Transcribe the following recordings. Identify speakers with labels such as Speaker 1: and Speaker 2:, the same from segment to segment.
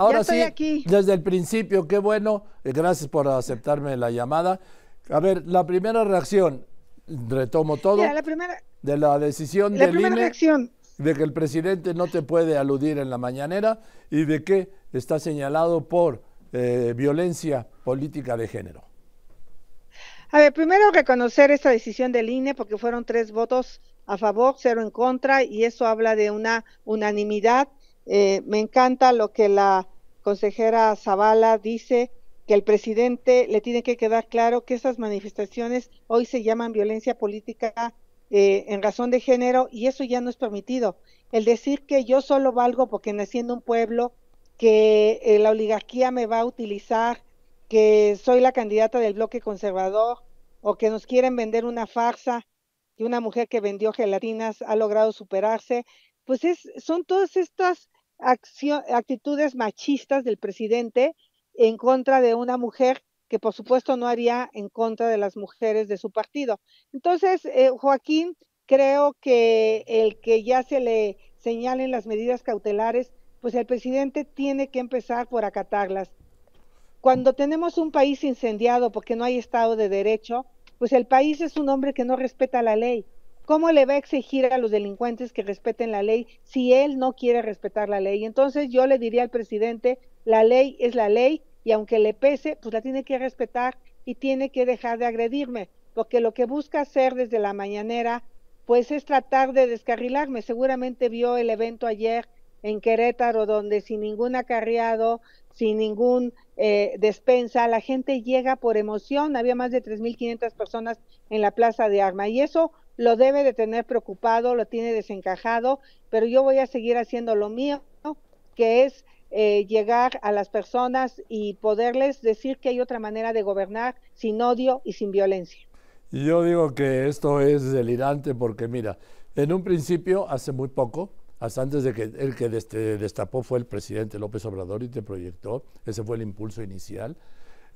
Speaker 1: Ahora sí, aquí. desde el principio, qué bueno. Eh, gracias por aceptarme la llamada. A ver, la primera reacción, retomo todo. la primera, de la decisión del INE, de que el presidente no te puede aludir en la mañanera y de que está señalado por eh, violencia política de género.
Speaker 2: A ver, primero reconocer esta decisión del INE porque fueron tres votos a favor, cero en contra y eso habla de una unanimidad. Eh, me encanta lo que la consejera Zavala dice que el presidente le tiene que quedar claro que esas manifestaciones hoy se llaman violencia política eh, en razón de género y eso ya no es permitido. El decir que yo solo valgo porque nací en un pueblo, que eh, la oligarquía me va a utilizar, que soy la candidata del bloque conservador o que nos quieren vender una farsa y una mujer que vendió gelatinas ha logrado superarse, pues es, son todas estas actitudes machistas del presidente en contra de una mujer que por supuesto no haría en contra de las mujeres de su partido. Entonces, eh, Joaquín, creo que el que ya se le señalen las medidas cautelares, pues el presidente tiene que empezar por acatarlas. Cuando tenemos un país incendiado porque no hay Estado de Derecho, pues el país es un hombre que no respeta la ley. ¿Cómo le va a exigir a los delincuentes que respeten la ley si él no quiere respetar la ley? Entonces yo le diría al presidente, la ley es la ley y aunque le pese, pues la tiene que respetar y tiene que dejar de agredirme, porque lo que busca hacer desde la mañanera, pues es tratar de descarrilarme. Seguramente vio el evento ayer en Querétaro, donde sin ningún acarreado, sin ningún eh, despensa, la gente llega por emoción. Había más de 3.500 personas en la Plaza de Arma y eso lo debe de tener preocupado, lo tiene desencajado, pero yo voy a seguir haciendo lo mío, que es eh, llegar a las personas y poderles decir que hay otra manera de gobernar sin odio y sin violencia.
Speaker 1: Yo digo que esto es delirante porque mira, en un principio, hace muy poco, hasta antes de que el que destapó fue el presidente López Obrador y te proyectó, ese fue el impulso inicial.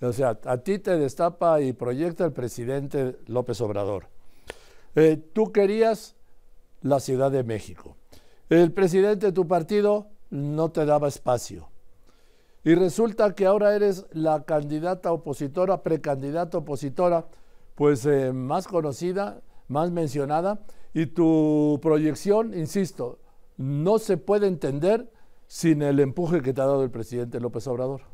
Speaker 1: O sea, a ti te destapa y proyecta el presidente López Obrador. Eh, tú querías la Ciudad de México. El presidente de tu partido no te daba espacio. Y resulta que ahora eres la candidata opositora, precandidata opositora, pues eh, más conocida, más mencionada, y tu proyección, insisto, no se puede entender sin el empuje que te ha dado el presidente López Obrador.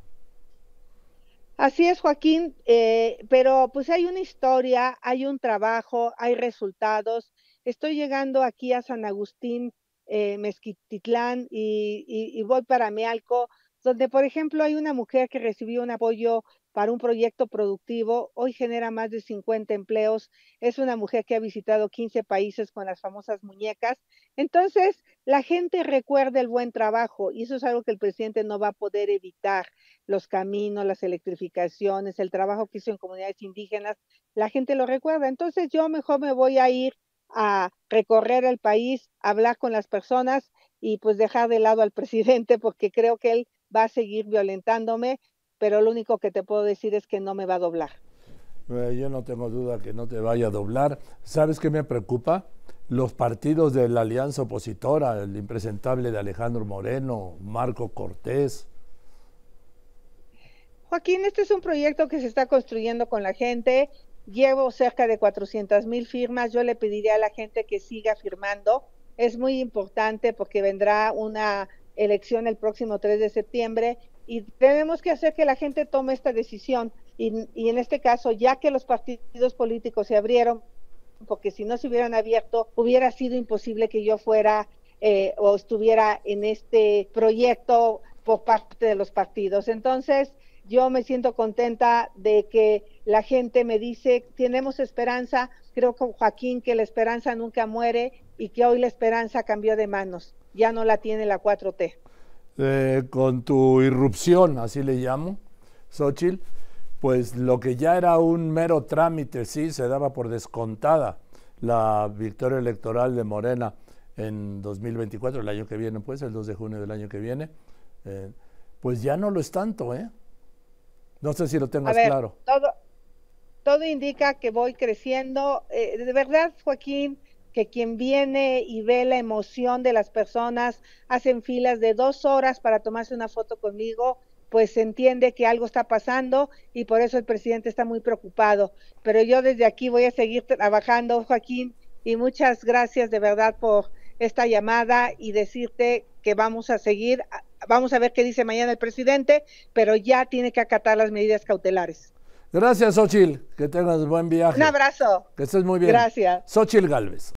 Speaker 2: Así es, Joaquín, eh, pero pues hay una historia, hay un trabajo, hay resultados. Estoy llegando aquí a San Agustín, eh, Mezquititlán, y, voy para Mealco donde por ejemplo hay una mujer que recibió un apoyo para un proyecto productivo, hoy genera más de 50 empleos, es una mujer que ha visitado 15 países con las famosas muñecas. Entonces, la gente recuerda el buen trabajo y eso es algo que el presidente no va a poder evitar, los caminos, las electrificaciones, el trabajo que hizo en comunidades indígenas, la gente lo recuerda. Entonces, yo mejor me voy a ir a recorrer el país, hablar con las personas y pues dejar de lado al presidente porque creo que él va a seguir violentándome, pero lo único que te puedo decir es que no me va a doblar.
Speaker 1: Eh, yo no tengo duda que no te vaya a doblar. ¿Sabes qué me preocupa? Los partidos de la alianza opositora, el impresentable de Alejandro Moreno, Marco Cortés,
Speaker 2: Joaquín, este es un proyecto que se está construyendo con la gente. Llevo cerca de 400 mil firmas. Yo le pediría a la gente que siga firmando. Es muy importante porque vendrá una elección el próximo 3 de septiembre y tenemos que hacer que la gente tome esta decisión. Y, en este caso, ya que los partidos políticos se abrieron, porque si no se hubieran abierto, hubiera sido imposible que yo fuera eh, o estuviera en este proyecto por parte de los partidos. Entonces, yo me siento contenta de que la gente me dice, tenemos esperanza, creo con Joaquín que la esperanza nunca muere y que hoy la esperanza cambió de manos ya no la tiene la 4T.
Speaker 1: Eh, con tu irrupción, así le llamo, Xochitl, pues lo que ya era un mero trámite, sí, se daba por descontada la victoria electoral de Morena en 2024, el año que viene, pues, el 2 de junio del año que viene, eh, pues ya no lo es tanto, ¿eh? No sé si lo tengo claro.
Speaker 2: Todo, todo indica que voy creciendo. Eh, de verdad, Joaquín, que quien viene y ve la emoción de las personas, hacen filas de dos horas para tomarse una foto conmigo, pues se entiende que algo está pasando y por eso el presidente está muy preocupado. Pero yo desde aquí voy a seguir trabajando, Joaquín, y muchas gracias de verdad por esta llamada y decirte que vamos a seguir, vamos a ver qué dice mañana el presidente, pero ya tiene que acatar las medidas cautelares.
Speaker 1: Gracias, Xochil. Que tengas buen viaje. Un
Speaker 2: abrazo.
Speaker 1: Que estés muy bien. Gracias. Xochil Galvez.